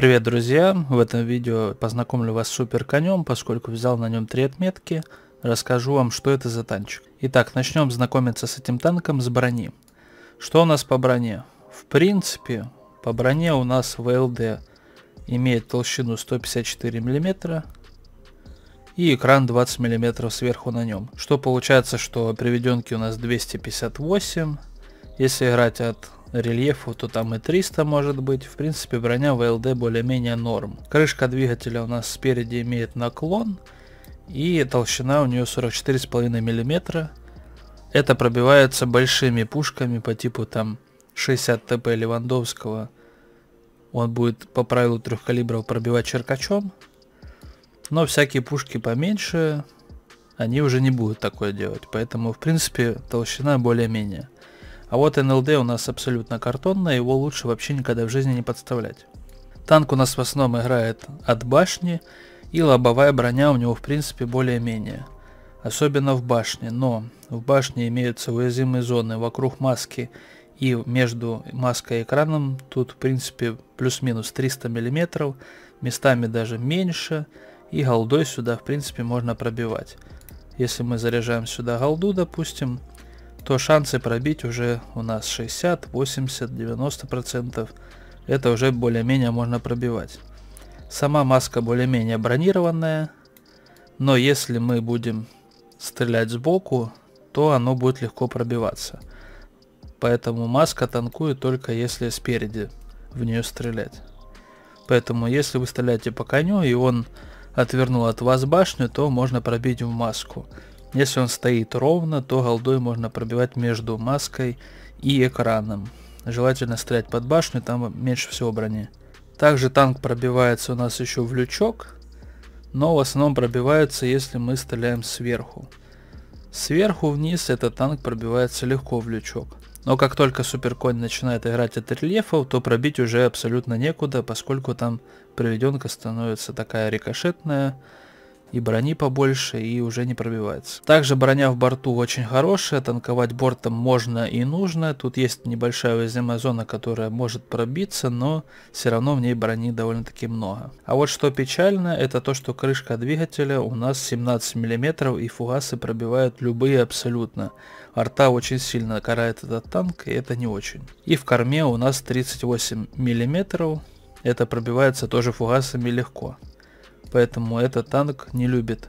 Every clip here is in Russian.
Привет, друзья! В этом видео познакомлю вас с супер конем, поскольку взял на нем три отметки, расскажу вам, что это за танчик. Итак, начнем знакомиться с этим танком с брони. Что у нас по броне? В принципе, по броне у нас ВЛД имеет толщину 154 мм и экран 20 мм сверху на нем. Что получается, что приведенки у нас 258 если играть от рельефу, то там и 300 может быть. В принципе, броня ВЛД более-менее норм. Крышка двигателя у нас спереди имеет наклон. И толщина у нее 44,5 мм. Это пробивается большими пушками по типу там 60 ТП Левандовского. Он будет по правилу трех калибров пробивать черкачом. Но всякие пушки поменьше, они уже не будут такое делать. Поэтому, в принципе, толщина более-менее. А вот НЛД у нас абсолютно картонная, его лучше вообще никогда в жизни не подставлять. Танк у нас в основном играет от башни, и лобовая броня у него в принципе более-менее. Особенно в башне, но в башне имеются уязвимые зоны вокруг маски и между маской и экраном. Тут в принципе плюс-минус 300 мм, местами даже меньше, и голдой сюда в принципе можно пробивать. Если мы заряжаем сюда голду, допустим, то шансы пробить уже у нас 60, 80, 90 процентов. Это уже более-менее можно пробивать. Сама маска более-менее бронированная, но если мы будем стрелять сбоку, то оно будет легко пробиваться. Поэтому маска танкует только если спереди в нее стрелять. Поэтому если вы стреляете по коню и он отвернул от вас башню, то можно пробить в маску. Если он стоит ровно, то голдой можно пробивать между маской и экраном. Желательно стрелять под башню, там меньше всего брони. Также танк пробивается у нас еще в лючок, но в основном пробивается, если мы стреляем сверху. Сверху вниз этот танк пробивается легко в лючок. Но как только суперконь начинает играть от рельефов, то пробить уже абсолютно некуда, поскольку там приведенка становится такая рикошетная, и брони побольше, и уже не пробивается. Также броня в борту очень хорошая, танковать бортом можно и нужно. Тут есть небольшая уязвимая зона, которая может пробиться, но все равно в ней брони довольно-таки много. А вот что печально, это то, что крышка двигателя у нас 17 мм и фугасы пробивают любые абсолютно. Арта очень сильно карает этот танк, и это не очень. И в корме у нас 38 мм, это пробивается тоже фугасами легко поэтому этот танк не любит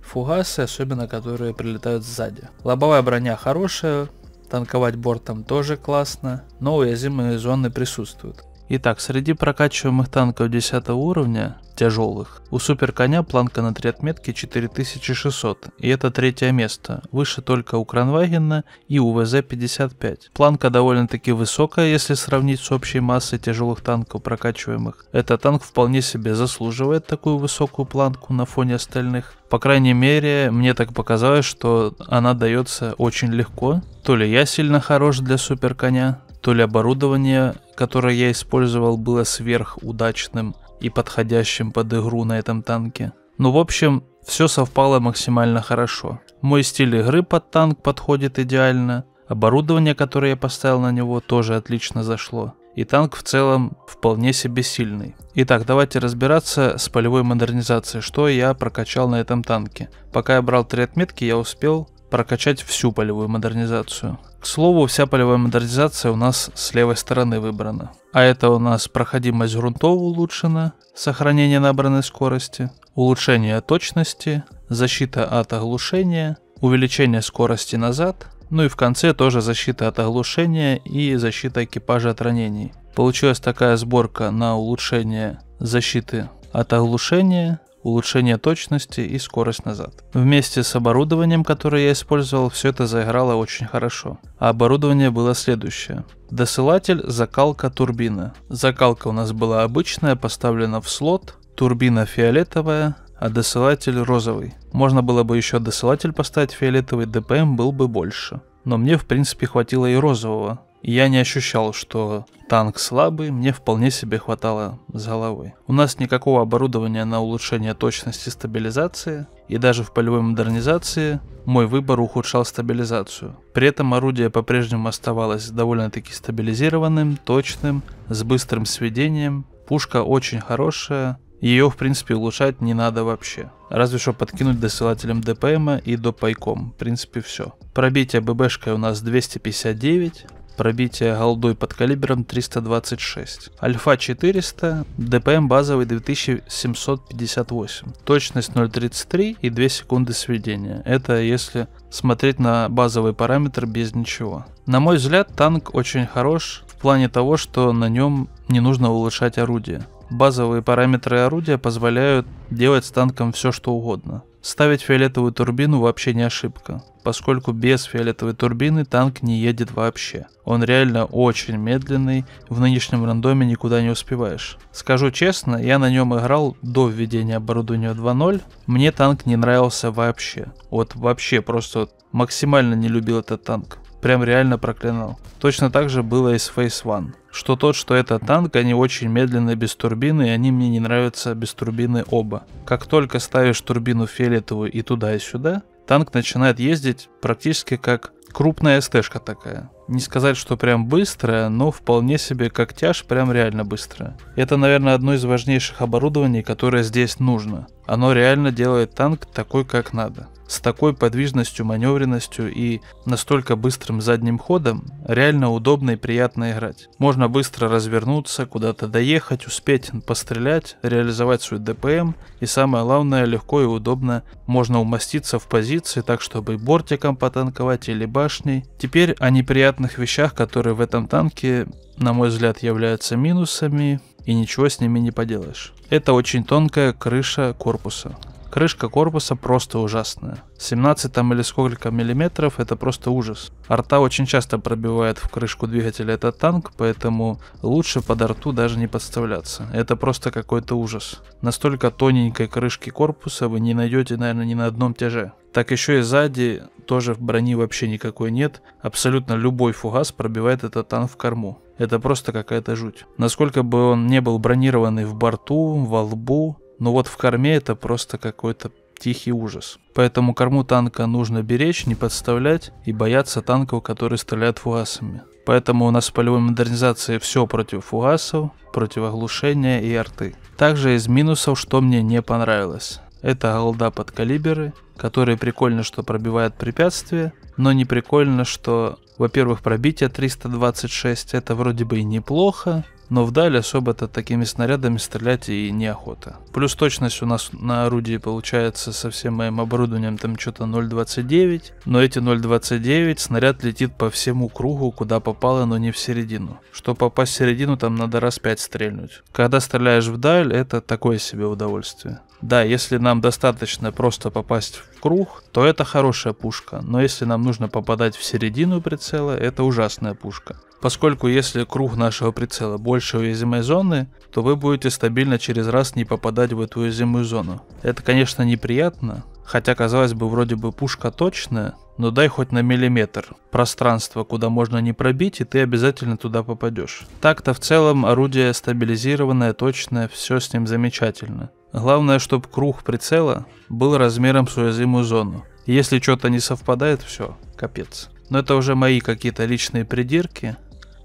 фугасы, особенно которые прилетают сзади. Лобовая броня хорошая, танковать бортом тоже классно, но уязвимые зоны присутствуют. Итак, среди прокачиваемых танков 10 уровня, тяжелых, у суперконя планка на 3 отметки 4600, и это третье место, выше только у Кранвагена и у ВЗ-55. Планка довольно-таки высокая, если сравнить с общей массой тяжелых танков прокачиваемых. Этот танк вполне себе заслуживает такую высокую планку на фоне остальных. По крайней мере, мне так показалось, что она дается очень легко. То ли я сильно хорош для суперконя, то ли оборудование, которое я использовал, было сверхудачным и подходящим под игру на этом танке. Ну, в общем, все совпало максимально хорошо. Мой стиль игры под танк подходит идеально, оборудование, которое я поставил на него, тоже отлично зашло. И танк в целом вполне себе сильный. Итак, давайте разбираться с полевой модернизацией, что я прокачал на этом танке. Пока я брал три отметки, я успел прокачать всю полевую модернизацию. К слову, вся полевая модернизация у нас с левой стороны выбрана. А это у нас проходимость грунтов улучшена, сохранение набранной скорости, улучшение точности, защита от оглушения, увеличение скорости назад, ну и в конце тоже защита от оглушения и защита экипажа от ранений. Получилась такая сборка на улучшение защиты от оглушения, улучшение точности и скорость назад. Вместе с оборудованием, которое я использовал, все это заиграло очень хорошо. А оборудование было следующее. Досылатель, закалка, турбина. Закалка у нас была обычная, поставлена в слот, турбина фиолетовая, а досылатель розовый. Можно было бы еще досылатель поставить фиолетовый, ДПМ был бы больше. Но мне в принципе хватило и розового, я не ощущал, что танк слабый, мне вполне себе хватало с головой. У нас никакого оборудования на улучшение точности стабилизации, и даже в полевой модернизации мой выбор ухудшал стабилизацию. При этом орудие по-прежнему оставалось довольно-таки стабилизированным, точным, с быстрым сведением. Пушка очень хорошая, ее, в принципе, улучшать не надо вообще. Разве что подкинуть досылателем ДПМа и до пайком. В принципе, все. Пробитие ББшкой у нас 259 пробитие голдой под калибром 326, альфа 400, ДПМ базовый 2758, точность 0.33 и 2 секунды сведения. Это если смотреть на базовый параметр без ничего. На мой взгляд, танк очень хорош в плане того, что на нем не нужно улучшать орудие. Базовые параметры орудия позволяют делать с танком все что угодно. Ставить фиолетовую турбину вообще не ошибка, поскольку без фиолетовой турбины танк не едет вообще. Он реально очень медленный, в нынешнем рандоме никуда не успеваешь. Скажу честно, я на нем играл до введения оборудования 2.0, мне танк не нравился вообще. Вот вообще просто максимально не любил этот танк. Прям реально проклинал. Точно так же было и с Face One. Что тот, что это танк, они очень медленные без турбины, и они мне не нравятся без турбины оба. Как только ставишь турбину фиолетовую и туда и сюда, танк начинает ездить практически как крупная ст такая не сказать, что прям быстрая, но вполне себе когтяж прям реально быстрая. Это, наверное, одно из важнейших оборудований, которое здесь нужно. Оно реально делает танк такой, как надо. С такой подвижностью, маневренностью и настолько быстрым задним ходом реально удобно и приятно играть. Можно быстро развернуться, куда-то доехать, успеть пострелять, реализовать свой ДПМ и самое главное, легко и удобно можно умоститься в позиции так, чтобы бортиком потанковать или башней. Теперь о неприятном конкретных вещах, которые в этом танке, на мой взгляд, являются минусами, и ничего с ними не поделаешь. Это очень тонкая крыша корпуса. Крышка корпуса просто ужасная. 17 там или сколько миллиметров это просто ужас. Арта очень часто пробивает в крышку двигателя этот танк, поэтому лучше под арту даже не подставляться. Это просто какой-то ужас. Настолько тоненькой крышки корпуса вы не найдете, наверное, ни на одном тяже. Так еще и сзади тоже в брони вообще никакой нет. Абсолютно любой фугас пробивает этот танк в корму. Это просто какая-то жуть. Насколько бы он не был бронированный в борту, во лбу, но вот в корме это просто какой-то тихий ужас. Поэтому корму танка нужно беречь, не подставлять и бояться танков, которые стреляют фугасами. Поэтому у нас в полевой модернизации все против фугасов, против оглушения и арты. Также из минусов, что мне не понравилось. Это голда под калиберы, которые прикольно, что пробивают препятствия, но не прикольно, что, во-первых, пробитие 326 это вроде бы и неплохо, но вдаль особо-то такими снарядами стрелять и неохота. Плюс точность у нас на орудии получается со всем моим оборудованием там что-то 0.29, но эти 0.29 снаряд летит по всему кругу, куда попало, но не в середину. Чтобы попасть в середину, там надо раз 5 стрельнуть. Когда стреляешь вдаль, это такое себе удовольствие. Да, если нам достаточно просто попасть в круг, то это хорошая пушка, но если нам нужно попадать в середину прицела, это ужасная пушка. Поскольку если круг нашего прицела больше уязвимой зоны, то вы будете стабильно через раз не попадать в эту уязвимую зону. Это, конечно, неприятно, Хотя, казалось бы, вроде бы пушка точная, но дай хоть на миллиметр пространство, куда можно не пробить, и ты обязательно туда попадешь. Так-то в целом орудие стабилизированное, точное, все с ним замечательно. Главное, чтобы круг прицела был размером с уязвимую зону. Если что-то не совпадает, все, капец. Но это уже мои какие-то личные придирки,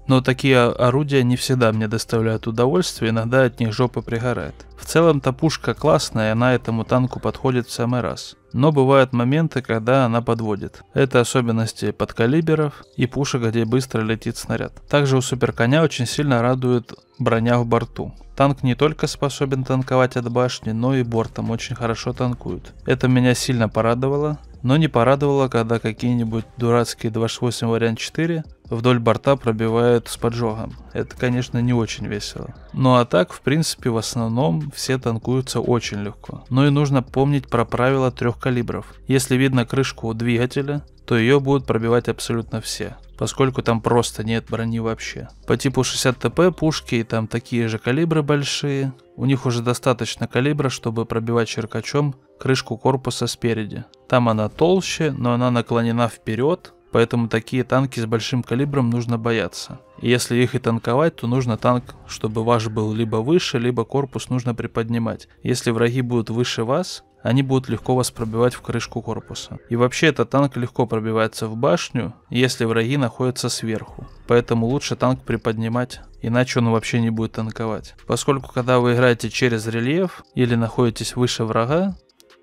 но такие орудия не всегда мне доставляют удовольствие, иногда от них жопа пригорает. В целом, та пушка классная, она этому танку подходит в самый раз. Но бывают моменты, когда она подводит. Это особенности подкалиберов и пушек, где быстро летит снаряд. Также у суперконя очень сильно радует броня в борту. Танк не только способен танковать от башни, но и бортом очень хорошо танкует. Это меня сильно порадовало, но не порадовало, когда какие-нибудь дурацкие 28 вариант 4 вдоль борта пробивают с поджогом. Это, конечно, не очень весело. Ну а так, в принципе, в основном все танкуются очень легко. Но и нужно помнить про правила трех трех калибров. Если видно крышку у двигателя, то ее будут пробивать абсолютно все, поскольку там просто нет брони вообще. По типу 60 ТП пушки и там такие же калибры большие, у них уже достаточно калибра, чтобы пробивать черкачом крышку корпуса спереди. Там она толще, но она наклонена вперед, Поэтому такие танки с большим калибром нужно бояться. И если их и танковать, то нужно танк, чтобы ваш был либо выше, либо корпус нужно приподнимать. Если враги будут выше вас, они будут легко вас пробивать в крышку корпуса. И вообще этот танк легко пробивается в башню, если враги находятся сверху. Поэтому лучше танк приподнимать, иначе он вообще не будет танковать. Поскольку когда вы играете через рельеф или находитесь выше врага,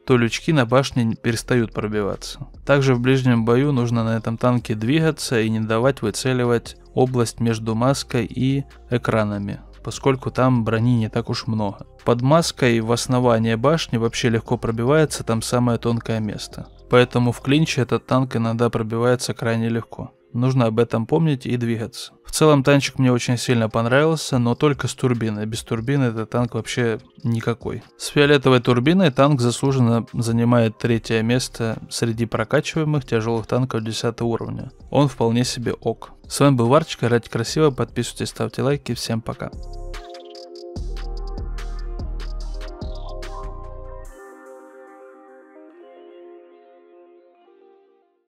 то лючки на башне перестают пробиваться. Также в ближнем бою нужно на этом танке двигаться и не давать выцеливать область между маской и экранами поскольку там брони не так уж много. Под маской в основание башни вообще легко пробивается там самое тонкое место. Поэтому в клинче этот танк иногда пробивается крайне легко. Нужно об этом помнить и двигаться. В целом танчик мне очень сильно понравился, но только с турбиной. Без турбины этот танк вообще никакой. С фиолетовой турбиной танк заслуженно занимает третье место среди прокачиваемых тяжелых танков 10 уровня. Он вполне себе ок. С вами был Варчик, играйте красиво, подписывайтесь, ставьте лайки, всем пока.